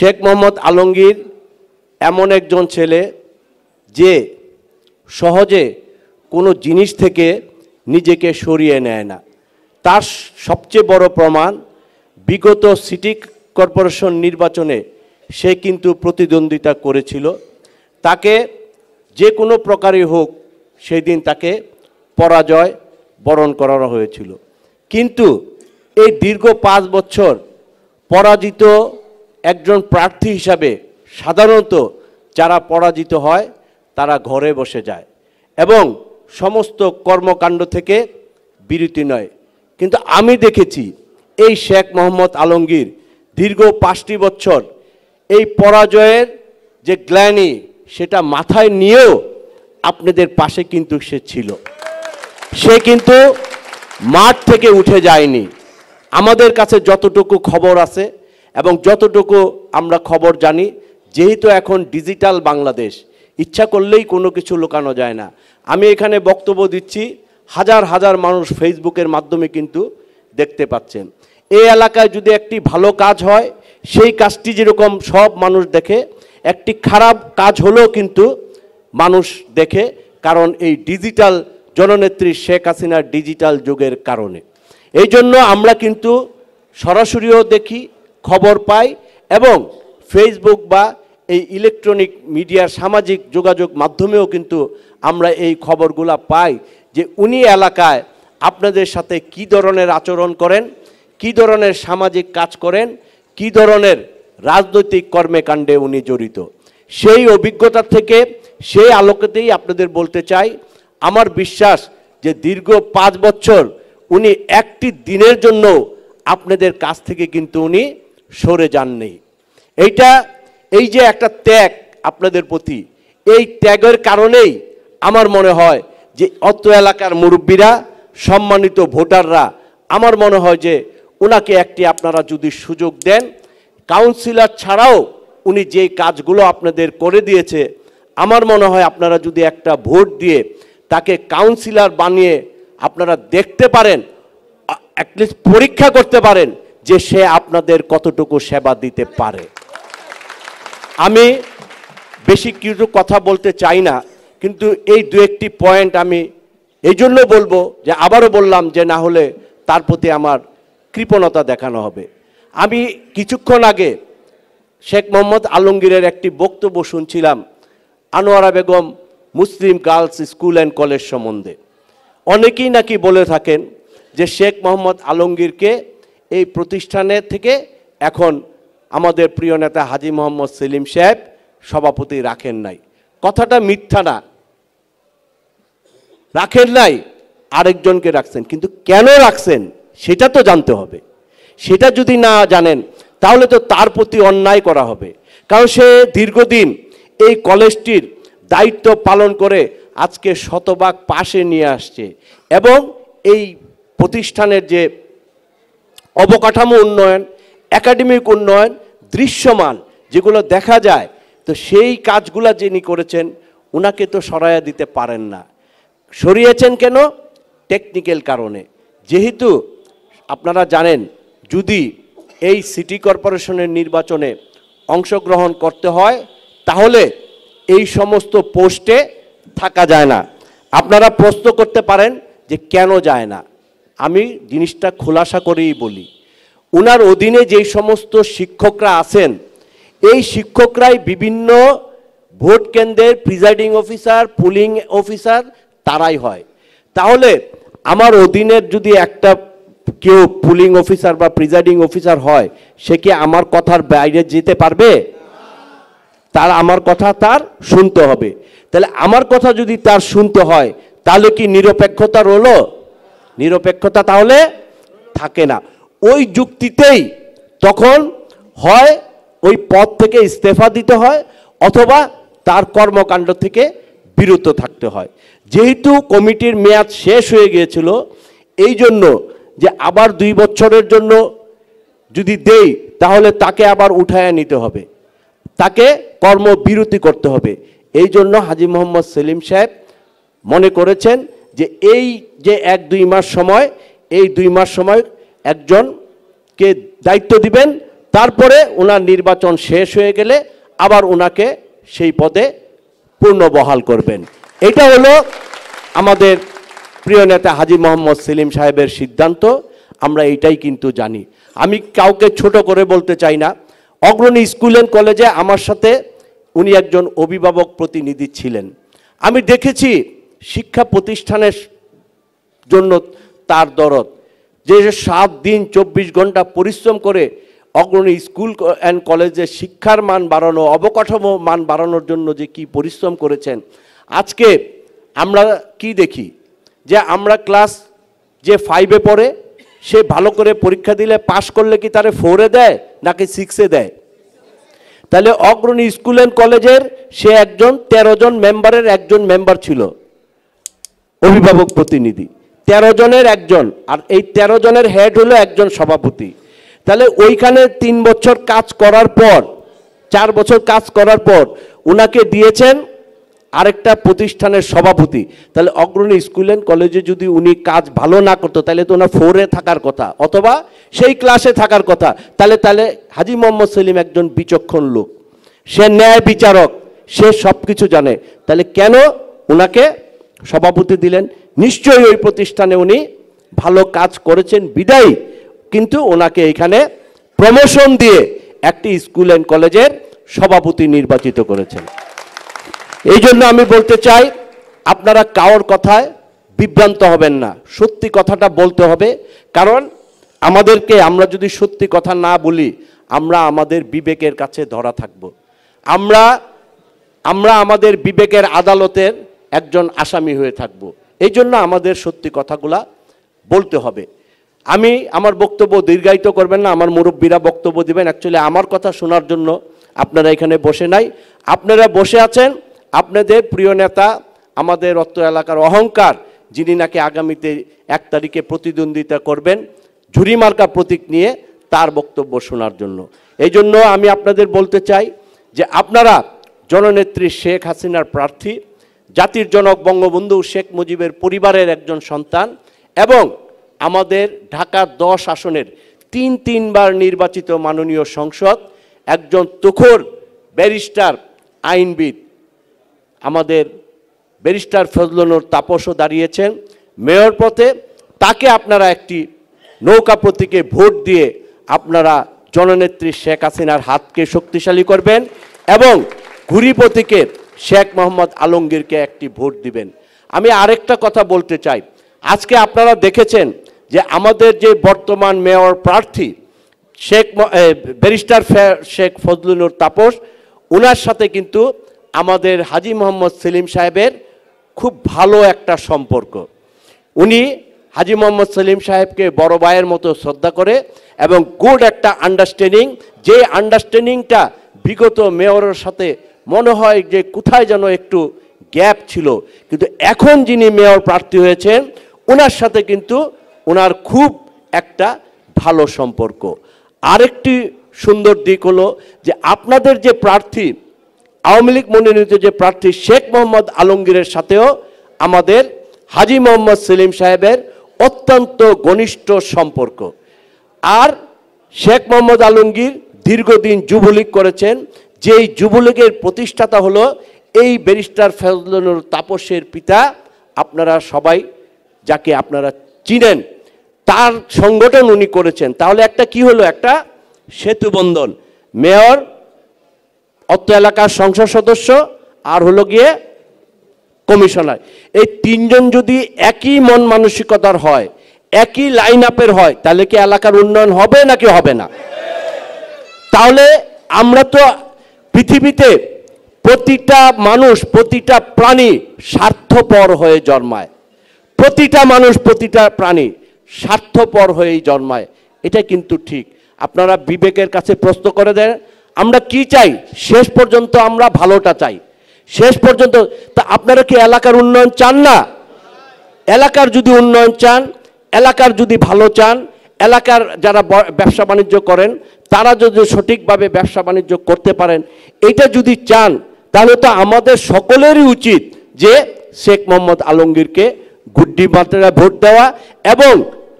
শেখ মোহাম্মদ আলমগীর এমন একজন ছেলে যে সহজে কোনো জিনিস থেকে নিজেকে সরিয়ে নেয় না তার সবচেয়ে বড় প্রমাণ বিগত সিটি কর্পোরেশন নির্বাচনে সে কিন্তু প্রতিদ্বন্দ্বিতা করেছিল তাকে যে কোনো প্রকারই হোক সেই দিন তাকে পরাজয় বরণ করানো হয়েছিল কিন্তু এই দীর্ঘ পাঁচ বছর পরাজিত একজন প্রার্থী হিসাবে সাধারণত যারা পরাজিত হয় তারা ঘরে বসে যায় এবং সমস্ত কর্মকাণ্ড থেকে বিরতি নয় কিন্তু আমি দেখেছি এই শেখ মোহাম্মদ আলমগীর দীর্ঘ পাঁচটি বছর এই পরাজয়ের যে গ্ল্যানি সেটা মাথায় নিয়েও আপনাদের পাশে কিন্তু সে ছিল সে কিন্তু মাঠ থেকে উঠে যায়নি আমাদের কাছে যতটুকু খবর আছে এবং যতটুকু আমরা খবর জানি যেহেতু এখন ডিজিটাল বাংলাদেশ ইচ্ছা করলেই কোনো কিছু লুকানো যায় না আমি এখানে বক্তব্য দিচ্ছি হাজার হাজার মানুষ ফেসবুকের মাধ্যমে কিন্তু দেখতে পাচ্ছেন এই এলাকায় যদি একটি ভালো কাজ হয় সেই কাজটি যেরকম সব মানুষ দেখে একটি খারাপ কাজ হলেও কিন্তু মানুষ দেখে কারণ এই ডিজিটাল জননেত্রী শেখ হাসিনার ডিজিটাল যুগের কারণে এই জন্য আমরা কিন্তু সরাসরিও দেখি খবর পাই এবং ফেসবুক বা এই ইলেকট্রনিক মিডিয়া সামাজিক যোগাযোগ মাধ্যমেও কিন্তু আমরা এই খবরগুলো পাই যে উনি এলাকায় আপনাদের সাথে কি ধরনের আচরণ করেন কি ধরনের সামাজিক কাজ করেন কি ধরনের রাজনৈতিক কর্মকাণ্ডে উনি জড়িত সেই অভিজ্ঞতা থেকে সেই আলোকেতেই আপনাদের বলতে চাই আমার বিশ্বাস যে দীর্ঘ পাঁচ বছর উনি একটি দিনের জন্য আপনাদের কাছ থেকে কিন্তু উনি সরে যাননি এইটা এই যে একটা ত্যাগ আপনাদের প্রতি এই ত্যাগের কারণেই আমার মনে হয় যে অত এলাকার মুরব্বীরা সম্মানিত ভোটাররা আমার মনে হয় যে ওনাকে একটি আপনারা যদি সুযোগ দেন কাউন্সিলর ছাড়াও উনি যে কাজগুলো আপনাদের করে দিয়েছে আমার মনে হয় আপনারা যদি একটা ভোট দিয়ে তাকে কাউন্সিলর বানিয়ে আপনারা দেখতে পারেন অ্যাটলিস্ট পরীক্ষা করতে পারেন যে সে আপনাদের কতটুকু সেবা দিতে পারে আমি বেশি কিছু কথা বলতে চাই না কিন্তু এই দু একটি পয়েন্ট আমি এই জন্য বলবো যে আবারও বললাম যে না হলে তার প্রতি আমার কৃপণতা দেখানো হবে আমি কিছুক্ষণ আগে শেখ মোহাম্মদ আলমগীরের একটি বক্তব্য শুনছিলাম Anwara Begum Muslim girls school and college সম্বন্ধে অনেকেই নাকি বলে থাকেন যে শেখ মোহাম্মদ আলমগীরকে এই প্রতিষ্ঠানের থেকে এখন আমাদের প্রিয় নেতা হাজি মোহাম্মদ সেলিম সাহেব সভাপতি রাখেন নাই কথাটা মিথ্যা না রাখেন নাই আরেকজনকে রাখছেন কিন্তু কেন রাখছেন সেটা তো জানতে হবে সেটা যদি না জানেন তাহলে তো তার প্রতি অন্যায় করা হবে কারণ সে দীর্ঘদিন এই কলেজটির দায়িত্ব পালন করে আজকে শতভাগ পাশে নিয়ে আসছে এবং এই প্রতিষ্ঠানের যে অবকাঠামো উন্নয়ন একাডেমিক উন্নয়ন দৃশ্যমান যেগুলো দেখা যায় তো সেই কাজগুলা যিনি করেছেন ওনাকে তো সরাইয়া দিতে পারেন না সরিয়েছেন কেন টেকনিক্যাল কারণে যেহেতু আপনারা জানেন যদি এই সিটি কর্পোরেশনের নির্বাচনে অংশগ্রহণ করতে হয় তাহলে এই সমস্ত পোস্টে থাকা যায় না আপনারা প্রশ্ন করতে পারেন যে কেন যায় না আমি জিনিসটা খোলাসা করেই বলি ওনার অধীনে যেই সমস্ত শিক্ষকরা আছেন এই শিক্ষকরাই বিভিন্ন ভোট কেন্দ্রের প্রিজাইডিং অফিসার পুলিং অফিসার তারাই হয় তাহলে আমার অধীনের যদি একটা কেউ পুলিং অফিসার বা প্রিজাইডিং অফিসার হয় সে কি আমার কথার বাইরে যেতে পারবে তার আমার কথা তার শুনতে হবে তাহলে আমার কথা যদি তার শুনতে হয় তাহলে কি নিরপেক্ষতা রলো নিরপেক্ষতা তাহলে থাকে না ওই যুক্তিতেই তখন হয় ওই পদ থেকে ইস্তফা দিতে হয় অথবা তার কর্মকাণ্ড থেকে বিরত থাকতে হয় যেহেতু কমিটির মেয়াদ শেষ হয়ে গিয়েছিল এই জন্য যে আবার দুই বছরের জন্য যদি দেই তাহলে তাকে আবার উঠায় নিতে হবে তাকে কর্মবিরতি করতে হবে এই জন্য হাজি মোহাম্মদ সেলিম সাহেব মনে করেছেন যে এই যে এক দুই মাস সময় এই দুই মাস সময় একজনকে দায়িত্ব দিবেন তারপরে ওনার নির্বাচন শেষ হয়ে গেলে আবার ওনাকে সেই পদে পূর্ণ বহাল করবেন এটা হলো আমাদের প্রিয় নেতা হাজি মোহাম্মদ সেলিম সাহেবের সিদ্ধান্ত আমরা এটাই কিন্তু জানি আমি কাউকে ছোট করে বলতে চাই না অগ্রণী স্কুল অ্যান্ড কলেজে আমার সাথে উনি একজন অভিভাবক প্রতিনিধি ছিলেন আমি দেখেছি শিক্ষা প্রতিষ্ঠানের জন্য তার দরদ যে সাত দিন চব্বিশ ঘন্টা পরিশ্রম করে অগ্রণী স্কুল অ্যান্ড কলেজে শিক্ষার মান বাড়ানো অবকাঠামো মান বাড়ানোর জন্য যে কি পরিশ্রম করেছেন আজকে আমরা কি দেখি যে আমরা ক্লাস যে ফাইভে পড়ে সে ভালো করে পরীক্ষা দিলে পাশ করলে কি তারে ফোরে দেয় নাকি সিক্সে দেয় তাহলে অগ্রণী স্কুল অ্যান্ড কলেজের সে একজন তেরো জন মেম্বারের একজন মেম্বার ছিল অভিভাবক প্রতিনিধি ১৩ জনের একজন আর এই ১৩ জনের হেড হলো একজন সভাপতি তাহলে ওইখানে তিন বছর কাজ করার পর চার বছর কাজ করার পর ওনাকে দিয়েছেন আরেকটা প্রতিষ্ঠানের সভাপতি তাহলে অগ্রণী স্কুল অ্যান্ড কলেজে যদি উনি কাজ ভালো না করতো তাহলে তো ওনার ফোরে থাকার কথা অথবা সেই ক্লাসে থাকার কথা তাহলে তাহলে হাজি মোহাম্মদ সেলিম একজন বিচক্ষণ লোক সে ন্যায় বিচারক সে সব কিছু জানে তাহলে কেন ওনাকে সভাপতি দিলেন নিশ্চয়ই ওই প্রতিষ্ঠানে উনি ভালো কাজ করেছেন বিদায়ী কিন্তু ওনাকে এখানে প্রমোশন দিয়ে একটি স্কুল অ্যান্ড কলেজের সভাপতি নির্বাচিত করেছেন এই জন্য আমি বলতে চাই আপনারা কাওর কথায় বিভ্রান্ত হবেন না সত্যি কথাটা বলতে হবে কারণ আমাদেরকে আমরা যদি সত্যি কথা না বলি আমরা আমাদের বিবেকের কাছে ধরা থাকব আমরা আমরা আমাদের বিবেকের আদালতের একজন আসামি হয়ে থাকব এই জন্য আমাদের সত্যি কথাগুলা বলতে হবে আমি আমার বক্তব্য দীর্ঘায়িত করবেন না আমার মুরব্বীরা বক্তব্য দিবেন অ্যাকচুয়ালি আমার কথা শোনার জন্য আপনারা এখানে বসে নাই আপনারা বসে আছেন আপনাদের প্রিয় নেতা আমাদের অত্র এলাকার অহংকার যিনি নাকি আগামীতে এক তারিখে প্রতিদ্বন্দ্বিতা করবেন ঝুরি মার্কা প্রতীক নিয়ে তার বক্তব্য শোনার জন্য এই জন্য আমি আপনাদের বলতে চাই যে আপনারা জননেত্রী শেখ হাসিনার প্রার্থী জাতির জনক বঙ্গবন্ধু শেখ মুজিবের পরিবারের একজন সন্তান এবং আমাদের ঢাকা দশ আসনের তিন তিনবার নির্বাচিত মাননীয় সংসদ একজন তুখোর ব্যারিস্টার আইনবিদ আমাদের ব্যারিস্টার ফজলনুর তাপসও দাঁড়িয়েছেন মেয়র পথে তাকে আপনারা একটি নৌকা প্রতীকে ভোট দিয়ে আপনারা জননেত্রী শেখ হাসিনার হাতকে শক্তিশালী করবেন এবং ঘুরি প্রতীকের শেখ মোহাম্মদ আলমগীরকে একটি ভোট দিবেন আমি আরেকটা কথা বলতে চাই আজকে আপনারা দেখেছেন যে আমাদের যে বর্তমান মেয়র প্রার্থী শেখ ব্যারিস্টার শেখ ফজলুনুর তাপস ওনার সাথে কিন্তু আমাদের হাজি মোহাম্মদ সেলিম সাহেবের খুব ভালো একটা সম্পর্ক উনি হাজি মোহাম্মদ সেলিম সাহেবকে বড় ভাইয়ের মতো শ্রদ্ধা করে এবং গুড একটা আন্ডারস্ট্যান্ডিং যে আন্ডারস্ট্যান্ডিংটা বিগত মেয়রের সাথে মনে হয় যে কোথায় যেন একটু গ্যাপ ছিল কিন্তু এখন যিনি মেয়র প্রার্থী হয়েছেন ওনার সাথে কিন্তু ওনার খুব একটা ভালো সম্পর্ক আরেকটি সুন্দর দিক হলো যে আপনাদের যে প্রার্থী আওয়ামী লীগ মনোনীত যে প্রার্থী শেখ মোহাম্মদ আলমগীরের সাথেও আমাদের হাজি মোহাম্মদ সেলিম সাহেবের অত্যন্ত ঘনিষ্ঠ সম্পর্ক আর শেখ মোহাম্মদ আলমগীর দীর্ঘদিন যুবলীগ করেছেন যেই যুবলীগের প্রতিষ্ঠাতা হলো এই ব্যারিস্টার ফজলনুর তাপসের পিতা আপনারা সবাই যাকে আপনারা চিনেন তার সংগঠন উনি করেছেন তাহলে একটা কি হলো একটা সেতুবন্ধন মেয়র অত্র এলাকার সংসদ সদস্য আর হলো গিয়ে কমিশনার এই তিনজন যদি একই মন মানসিকতার হয় একই লাইন আপের হয় তাহলে কি এলাকার উন্নয়ন হবে নাকি হবে না তাহলে আমরা তো পৃথিবীতে প্রতিটা মানুষ প্রতিটা প্রাণী স্বার্থপর হয়ে জন্মায় প্রতিটা মানুষ প্রতিটা প্রাণী স্বার্থপর হয়েই জন্মায় এটা কিন্তু ঠিক আপনারা বিবেকের কাছে প্রশ্ন করে দেন আমরা কি চাই শেষ পর্যন্ত আমরা ভালোটা চাই শেষ পর্যন্ত তা আপনারা কি এলাকার উন্নয়ন চান না এলাকার যদি উন্নয়ন চান এলাকার যদি ভালো চান এলাকার যারা ব্যবসা বাণিজ্য করেন তারা যদি সঠিকভাবে ব্যবসা বাণিজ্য করতে পারেন এটা যদি চান তাহলে তো আমাদের সকলেরই উচিত যে শেখ মোহাম্মদ আলমগীরকে গুড্ডি মাত্রা ভোট দেওয়া এবং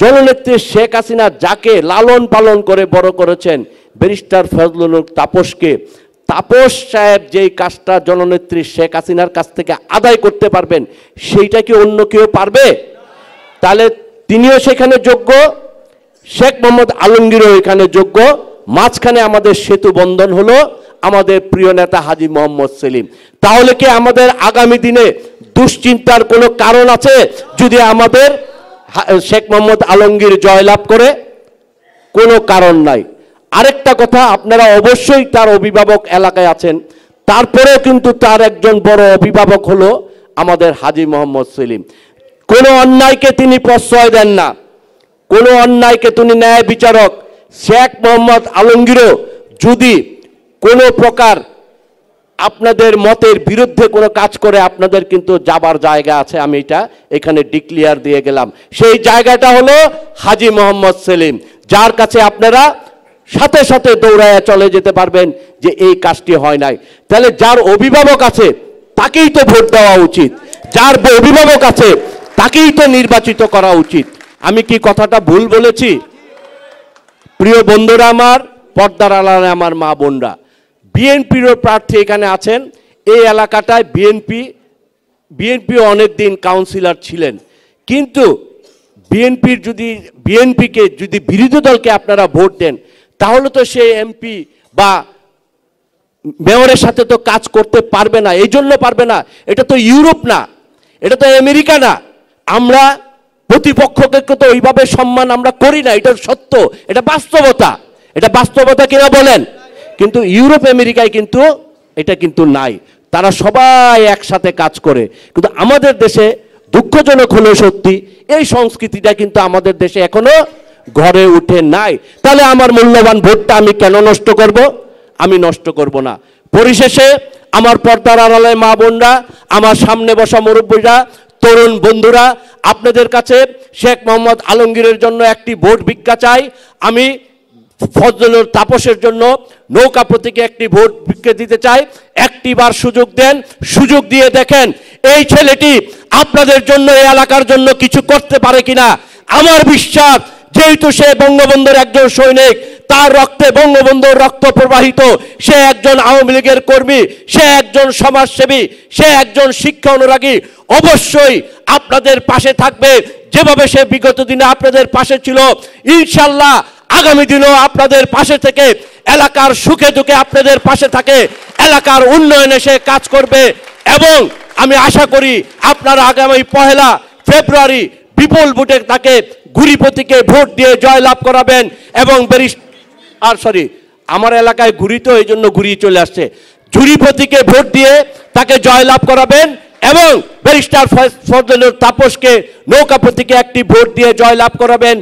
জননেত্রী শেখ হাসিনা যাকে লালন পালন করে বড় করেছেন ব্যারিস্টার ফজলুল তাপসকে তাপস সাহেব যেই কাজটা জননেত্রী শেখ হাসিনার কাছ থেকে আদায় করতে পারবেন সেইটা কি অন্য কেউ পারবে তাহলে তিনিও সেখানে যোগ্য শেখ মোহাম্মদ আলমগীরও এখানে যোগ্য মাঝখানে আমাদের সেতু বন্ধন হলো আমাদের প্রিয় নেতা হাজি মোহাম্মদ সেলিম তাহলে কি আমাদের আগামী দিনে দুশ্চিন্তার কোনো কারণ আছে যদি আমাদের শেখ মোহাম্মদ আলমগীর জয়লাভ করে কোনো কারণ নাই আরেকটা কথা আপনারা অবশ্যই তার অভিভাবক এলাকায় আছেন তারপরেও কিন্তু তার একজন বড় অভিভাবক হলো আমাদের হাজি মোহাম্মদ সেলিম কোনো অন্যায়কে তিনি প্রশ্রয় দেন না কোনো অন্যায়কে তুমি ন্যায় বিচারক শেখ মোহাম্মদ আলমগীরও যদি কোনো প্রকার আপনাদের মতের বিরুদ্ধে কোনো কাজ করে আপনাদের কিন্তু যাবার জায়গা আছে আমি এটা এখানে ডিক্লিয়ার দিয়ে গেলাম সেই জায়গাটা হলো হাজি মোহাম্মদ সেলিম যার কাছে আপনারা সাথে সাথে দৌড়ায় চলে যেতে পারবেন যে এই কাজটি হয় নাই তাহলে যার অভিভাবক আছে তাকেই তো ভোট দেওয়া উচিত যার অভিভাবক আছে তাকেই তো নির্বাচিত করা উচিত আমি কি কথাটা ভুল বলেছি প্রিয় বন্ধুরা আমার পর্দার আলারে আমার মা বোনরা বিএনপিরও প্রার্থী এখানে আছেন এই এলাকাটায় বিএনপি বিএনপি অনেক দিন কাউন্সিলর ছিলেন কিন্তু বিএনপির যদি বিএনপিকে যদি বিরোধী দলকে আপনারা ভোট দেন তাহলে তো সে এমপি বা মেয়রের সাথে তো কাজ করতে পারবে না এই জন্য পারবে না এটা তো ইউরোপ না এটা তো আমেরিকা না আমরা প্রতিপক্ষকে তো ওইভাবে সম্মান আমরা করি না এটা সত্য এটা বাস্তবতা এটা বাস্তবতা কিনা বলেন কিন্তু ইউরোপ আমেরিকায় কিন্তু এটা কিন্তু নাই তারা সবাই একসাথে কাজ করে কিন্তু আমাদের দেশে দুঃখজনক হলেও সত্যি এই সংস্কৃতিটা কিন্তু আমাদের দেশে এখনো ঘরে উঠে নাই তাহলে আমার মূল্যবান ভোটটা আমি কেন নষ্ট করব আমি নষ্ট করব না পরিশেষে আমার পর্দার আড়ালে মা বোনরা আমার সামনে বসা মুরব্বীরা তরুণ বন্ধুরা আপনাদের কাছে শেখ মোহাম্মদ আলমগীরের জন্য একটি ভোট ভিক্ষা চাই আমি ফজলুর তাপসের জন্য নৌকা প্রতীকে একটি ভোট ভিক্ষে দিতে চাই একটি বার সুযোগ দেন সুযোগ দিয়ে দেখেন এই ছেলেটি আপনাদের জন্য এই এলাকার জন্য কিছু করতে পারে কিনা আমার বিশ্বাস যেহেতু সে বঙ্গবন্ধুর একজন সৈনিক তার রক্তে বঙ্গবন্ধুর রক্ত প্রবাহিত সে একজন আওয়ামী লীগের কর্মী সে একজন সমাজসেবী সে একজন শিক্ষা অনুরাগী অবশ্যই আপনাদের পাশে থাকবে যেভাবে সে বিগত দিনে আপনাদের পাশে ছিল ইনশাল্লাহ আগামী দিনও আপনাদের পাশে থেকে এলাকার সুখে দুঃখে আপনাদের পাশে থাকে এলাকার উন্নয়নে সে কাজ করবে এবং আমি আশা করি আপনারা আগামী পহেলা ফেব্রুয়ারি বিপুল ভোটে তাকে ঘুরিপতিকে ভোট দিয়ে জয়লাভ করাবেন এবং আর সরি আমার এলাকায় ঘুরি তো এই জন্য ঘুরিয়ে চলে আসছে ঝুড়িপতিকে ভোট দিয়ে তাকে জয়লাভ করাবেন এবং ব্যারিস্টার ফজলুর তাপসকে নৌকা একটি ভোট দিয়ে জয়লাভ করাবেন